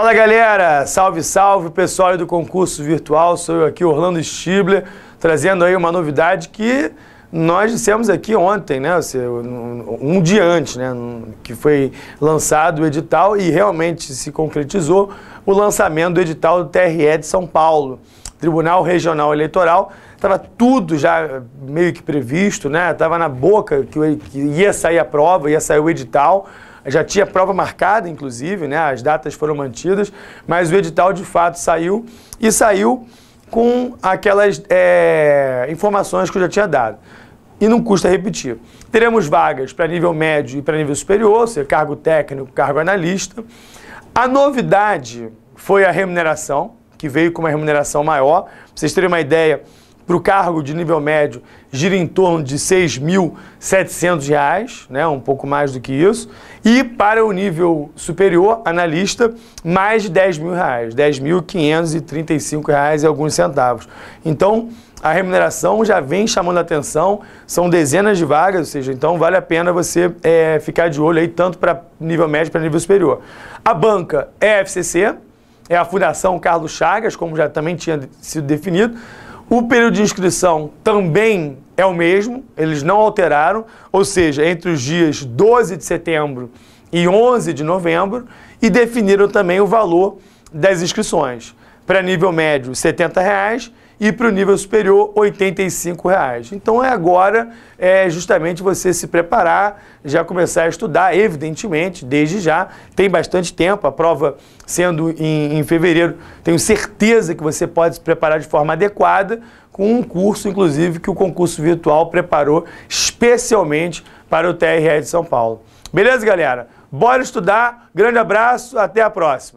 Fala galera, salve, salve pessoal do concurso virtual, sou eu aqui, Orlando Stibler, trazendo aí uma novidade que nós dissemos aqui ontem, né, um dia antes, né, que foi lançado o edital e realmente se concretizou o lançamento do edital do TRE de São Paulo. Tribunal Regional Eleitoral, estava tudo já meio que previsto, né? Estava na boca que, ia sair a prova, ia sair o edital, já tinha prova marcada, inclusive, né? As datas foram mantidas, mas o edital de fato saiu e saiu com aquelas é, informações que eu já tinha dado. E não custa repetir. Teremos vagas para nível médio e para nível superior, ou seja, cargo técnico, cargo analista. A novidade foi a remuneração, que veio com uma remuneração maior. Pra vocês terem uma ideia, para o cargo de nível médio gira em torno de R$ 6.700, né, um pouco mais do que isso, e para o nível superior, analista, mais de R$ 10.000, mil, R$ 10.535 e alguns centavos. Então, a remuneração já vem chamando a atenção, são dezenas de vagas, ou seja, então vale a pena você é, ficar de olho aí, tanto para nível médio para nível superior. A banca é a FCC, é a Fundação Carlos Chagas, como já também tinha sido definido. O período de inscrição também é o mesmo, eles não alteraram, ou seja, entre os dias 12 de setembro e 11 de novembro, e definiram também o valor das inscrições. Para nível médio, R$ 70 reais, e para o nível superior R$ 85,00. Então é agora é justamente você se preparar, já começar a estudar, evidentemente, desde já, tem bastante tempo, a prova sendo em, em fevereiro, tenho certeza que você pode se preparar de forma adequada, com um curso, inclusive, que o concurso virtual preparou especialmente para o TRE de São Paulo. Beleza, galera? Bora estudar, grande abraço, até a próxima!